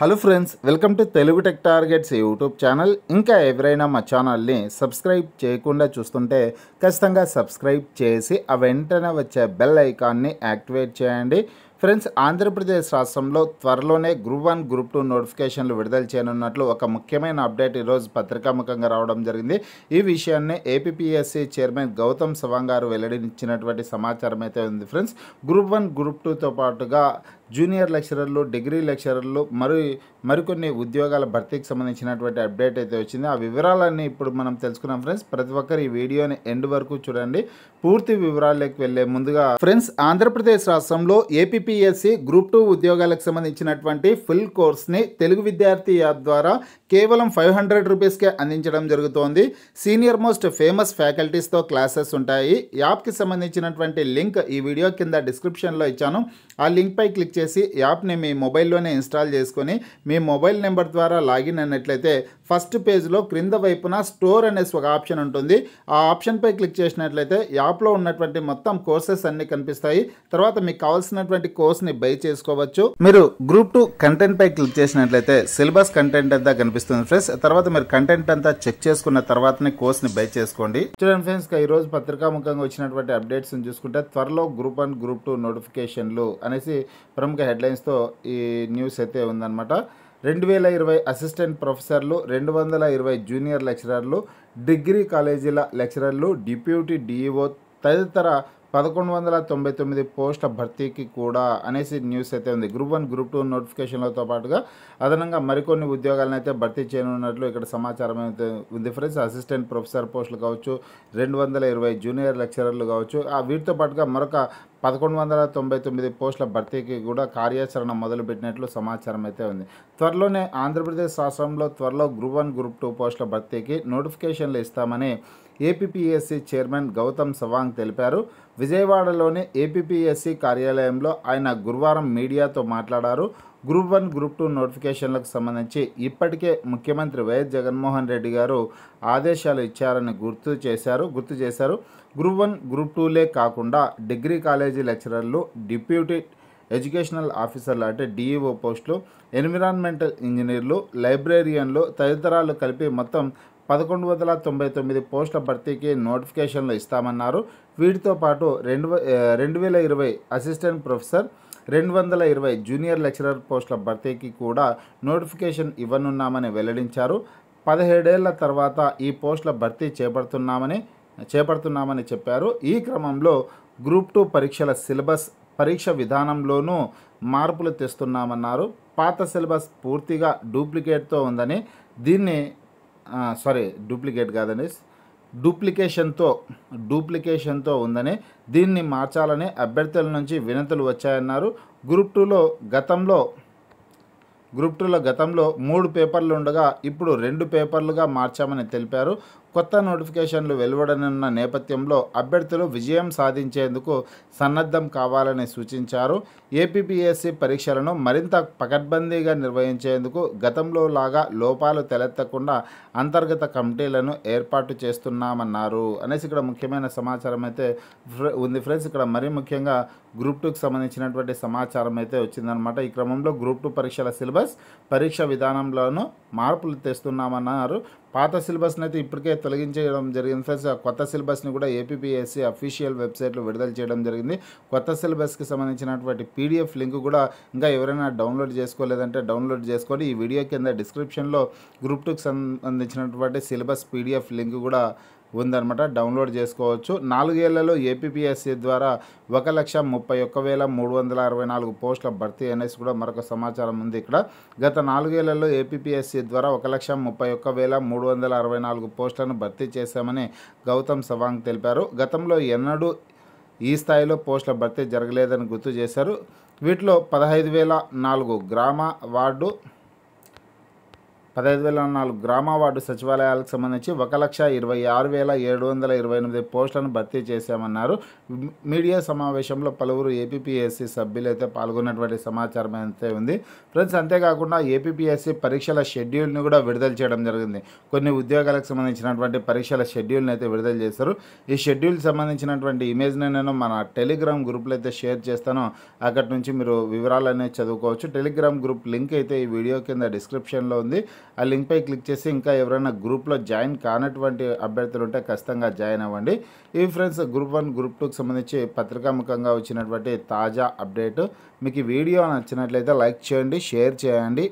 hello friends welcome to Telugu tech targets YouTube channel ఇంకా ఎవరైనా మా ఛానల్ని సబ్స్క్రైబ్ చేయకుండా చూస్తుంటే ఖచ్చితంగా సబ్స్క్రైబ్ చేసి ఆ వెంటనే వచ్చే బెల్ ఐకాన్ని యాక్టివేట్ చేయండి ఫ్రెండ్స్ ఆంధ్రప్రదేశ్ రాష్ట్రంలో త్వరలోనే గ్రూప్ వన్ గ్రూప్ టూ నోటిఫికేషన్లు విడుదల చేయనున్నట్లు ఒక ముఖ్యమైన అప్డేట్ ఈరోజు పత్రికాముఖంగా రావడం జరిగింది ఈ విషయాన్ని ఏపీపీఎస్సీ చైర్మన్ గౌతమ్ సవాంగ్ గారు వెల్లడించినటువంటి సమాచారం అయితే ఉంది ఫ్రెండ్స్ గ్రూప్ వన్ గ్రూప్ టూతో పాటుగా జూనియర్ లెక్చరర్లు డిగ్రీ లెక్చరర్లు మరి మరికొన్ని ఉద్యోగాల భర్తీకి సంబంధించినటువంటి అప్డేట్ అయితే వచ్చింది ఆ వివరాలన్నీ ఇప్పుడు మనం తెలుసుకున్నాం ఫ్రెండ్స్ ప్రతి ఒక్కరు ఈ వీడియోని ఎండ్ వరకు చూడండి పూర్తి వివరాలకు వెళ్ళే ముందుగా ఫ్రెండ్స్ ఆంధ్రప్రదేశ్ రాష్ట్రంలో ఏపీఎస్సి గ్రూప్ టూ ఉద్యోగాలకు సంబంధించినటువంటి ఫుల్ కోర్స్ని తెలుగు విద్యార్థి యాప్ ద్వారా కేవలం ఫైవ్ హండ్రెడ్ రూపీస్కే అందించడం జరుగుతోంది సీనియర్ మోస్ట్ ఫేమస్ ఫ్యాకల్టీస్తో క్లాసెస్ ఉంటాయి యాప్కి సంబంధించినటువంటి లింక్ ఈ వీడియో కింద డిస్క్రిప్షన్లో ఇచ్చాను ఆ లింక్పై క్లిక్ చేసి యాప్ని మీ మొబైల్లోనే ఇన్స్టాల్ చేసుకొని మీ మొబైల్ నెంబర్ ద్వారా లాగిన్ అన్నట్లయితే ఫస్ట్ పేజ్లో క్రింద వైపున స్టోర్ అనేసి ఒక ఆప్షన్ ఉంటుంది ఆ ఆప్షన్పై క్లిక్ చేసినట్లయితే యాప్లో ఉన్నటువంటి మొత్తం కోర్సెస్ అన్ని కనిపిస్తాయి తర్వాత మీకు కావాల్సినటువంటి కోర్స్ని బై చేసుకోవచ్చు మీరు గ్రూప్ టూ కంటెంట్పై క్లిక్ చేసినట్లయితే సిలబస్ కంటెంట్ అంతా కనిపిస్తుంది ఫ్రెండ్స్ తర్వాత మీరు కంటెంట్ అంతా చెక్ చేసుకున్న తర్వాతనే కోర్స్ని బై చేసుకోండి చూడండి ఫ్రెండ్స్ ఈ రోజు పత్రికాముఖంగా వచ్చినటువంటి అప్డేట్స్ని చూసుకుంటే త్వరలో గ్రూప్ వన్ గ్రూప్ టూ నోటిఫికేషన్లు అనేసి ప్రముఖ ప్రముఖ హెడ్లైన్స్తో ఈ న్యూస్ అయితే ఉందన్నమాట రెండు వేల ఇరవై అసిస్టెంట్ ప్రొఫెసర్లు రెండు వందల ఇరవై జూనియర్ లెక్చరర్లు డిగ్రీ కాలేజీల లెక్చరర్లు డిప్యూటీ డిఈఓ e తదితర పదకొండు వందల తొంభై తొమ్మిది పోస్ట్ భర్తీకి కూడా అనేసి న్యూస్ అయితే ఉంది గ్రూప్ వన్ గ్రూప్ టూ నోటిఫికేషన్లతో పాటుగా అదనంగా మరికొన్ని ఉద్యోగాలను అయితే భర్తీ చేయనున్నట్లు ఇక్కడ సమాచారం అయితే ఉంది ఫ్రెండ్స్ అసిస్టెంట్ ప్రొఫెసర్ పోస్టులు కావచ్చు రెండు వందల ఇరవై జూనియర్ లెక్చరర్లు కావచ్చు ఆ వీటితో పాటుగా మరొక పదకొండు వందల తొంభై తొమ్మిది పోస్టుల భర్తీకి కూడా కార్యాచరణ మొదలుపెట్టినట్లు సమాచారం అయితే ఉంది త్వరలోనే ఆంధ్రప్రదేశ్ రాష్ట్రంలో త్వరలో గ్రూప్ వన్ గ్రూప్ టూ పోస్టుల భర్తీకి నోటిఫికేషన్లు ఇస్తామని ఏపీపీఎస్సీ చైర్మన్ గౌతమ్ సవాంగ్ తెలిపారు విజయవాడలోని ఏపీపీఎస్సీ కార్యాలయంలో ఆయన గురువారం మీడియాతో మాట్లాడారు గ్రూప్ వన్ గ్రూప్ టూ నోటిఫికేషన్లకు సంబంధించి ఇప్పటికే ముఖ్యమంత్రి వైఎస్ జగన్మోహన్ రెడ్డి గారు ఆదేశాలు ఇచ్చారని గుర్తు చేశారు గుర్తు చేశారు గ్రూప్ వన్ గ్రూప్ టూలే కాకుండా డిగ్రీ కాలేజీ లెక్చరర్లు డిప్యూటీ ఎడ్యుకేషనల్ ఆఫీసర్లు అంటే డిఈఓ పోస్టులు ఎన్విరాన్మెంటల్ ఇంజనీర్లు లైబ్రేరియన్లు తదితరాలు కలిపి మొత్తం పదకొండు వందల తొంభై తొమ్మిది పోస్టుల భర్తీకి నోటిఫికేషన్లు ఇస్తామన్నారు వీటితో పాటు రెండు రెండు వేల ఇరవై అసిస్టెంట్ ప్రొఫెసర్ రెండు వందల ఇరవై జూనియర్ లెక్చరర్ పోస్టుల భర్తీకి కూడా నోటిఫికేషన్ ఇవ్వనున్నామని వెల్లడించారు పదిహేడేళ్ల తర్వాత ఈ పోస్టుల భర్తీ చేపడుతున్నామని చేపడుతున్నామని చెప్పారు ఈ క్రమంలో గ్రూప్ టూ పరీక్షల సిలబస్ పరీక్ష విధానంలోనూ మార్పులు తెస్తున్నామన్నారు పాత సిలబస్ పూర్తిగా డూప్లికేట్తో ఉందని దీన్ని సారీ డూప్లికేట్ కాదని డూప్లికేషన్తో డూప్లికేషన్తో ఉందని దీన్ని మార్చాలని అభ్యర్థుల నుంచి వినతులు వచ్చాయన్నారు గ్రూప్ టూలో గతంలో గ్రూప్ టూలో గతంలో మూడు పేపర్లు ఉండగా ఇప్పుడు రెండు పేపర్లుగా మార్చామని తెలిపారు కొత్త నోటిఫికేషన్లు వెలువడనున్న నేపథ్యంలో అభ్యర్థులు విజయం సాధించేందుకు సన్నద్ధం కావాలని సూచించారు ఏపీపీఎస్సీ పరీక్షలను మరింత పకడ్బందీగా నిర్వహించేందుకు గతంలో లాగా లోపాలు తలెత్తకుండా అంతర్గత కమిటీలను ఏర్పాటు చేస్తున్నామన్నారు అనేసి ఇక్కడ ముఖ్యమైన సమాచారం అయితే ఉంది ఫ్రెండ్స్ ఇక్కడ మరీ ముఖ్యంగా గ్రూప్ టూకి సంబంధించినటువంటి సమాచారం అయితే వచ్చిందనమాట ఈ క్రమంలో గ్రూప్ టూ పరీక్షల సిలబస్ పరీక్ష విధానంలోనూ మార్పులు తెస్తున్నామన్నారు పాత సిలబస్ని అయితే ఇప్పటికే తొలగించడం జరిగింది ఫ్రెండ్స్ కొత్త సిలబస్ని కూడా ఏపీపీఎస్సీ అఫీషియల్ వెబ్సైట్లో విడుదల చేయడం జరిగింది కొత్త సిలబస్కి సంబంధించినటువంటి పీడిఎఫ్ లింక్ కూడా ఇంకా ఎవరైనా డౌన్లోడ్ చేసుకోలేదంటే డౌన్లోడ్ చేసుకొని ఈ వీడియో కింద డిస్క్రిప్షన్లో గ్రూప్ టూకి సంబంధించినటువంటి సిలబస్ పీడిఎఫ్ లింక్ కూడా ఉందన్నమాట డౌన్లోడ్ చేసుకోవచ్చు నాలుగేళ్లలో ఏపీపీఎస్సీ ద్వారా ఒక లక్ష ముప్పై ఒక్క వేల మూడు వందల అరవై నాలుగు పోస్టుల భర్తీ అనేసి కూడా మరొక సమాచారం ఉంది ఇక్కడ గత నాలుగేళ్లలో ఏపీపీఎస్సీ ద్వారా ఒక లక్ష ముప్పై ఒక్క వేల మూడు వందల అరవై నాలుగు పోస్టులను భర్తీ చేశామని గౌతమ్ సవాంగ్ తెలిపారు గతంలో ఎన్నడూ ఈ స్థాయిలో పోస్టుల భర్తీ జరగలేదని గుర్తు చేశారు వీటిలో పదహైదు వేల నాలుగు గ్రామ వార్డు పదహైదు వేల నాలుగు గ్రామ వార్డు సచివాలయాలకు సంబంధించి ఒక లక్ష ఇరవై ఆరు వేల ఏడు వందల ఇరవై ఎనిమిది పోస్టులను భర్తీ చేశామన్నారు మీడియా సమావేశంలో పలువురు ఏపీపీఎస్సీ సభ్యులైతే పాల్గొన్నటువంటి సమాచారం అయితే ఉంది ఫ్రెండ్స్ అంతేకాకుండా ఏపీపీఎస్సీ పరీక్షల షెడ్యూల్ని కూడా విడుదల చేయడం జరిగింది కొన్ని ఉద్యోగాలకు సంబంధించినటువంటి పరీక్షల షెడ్యూల్ని అయితే విడుదల చేశారు ఈ షెడ్యూల్ సంబంధించినటువంటి ఇమేజ్ని నేను మన టెలిగ్రామ్ గ్రూప్లో అయితే షేర్ చేస్తాను అక్కడి నుంచి మీరు వివరాలు అనేది చదువుకోవచ్చు టెలిగ్రామ్ గ్రూప్ లింక్ అయితే ఈ వీడియో కింద డిస్క్రిప్షన్లో ఉంది ఆ లింక్పై క్లిక్ చేసి ఇంకా ఎవరైనా గ్రూప్లో జాయిన్ కానటువంటి అభ్యర్థులు ఉంటే ఖచ్చితంగా జాయిన్ అవ్వండి ఈ ఫ్రెండ్స్ గ్రూప్ వన్ గ్రూప్ టూకి సంబంధించి పత్రికాముఖంగా వచ్చినటువంటి తాజా అప్డేట్ మీకు ఈ వీడియో నచ్చినట్లయితే లైక్ చేయండి షేర్ చేయండి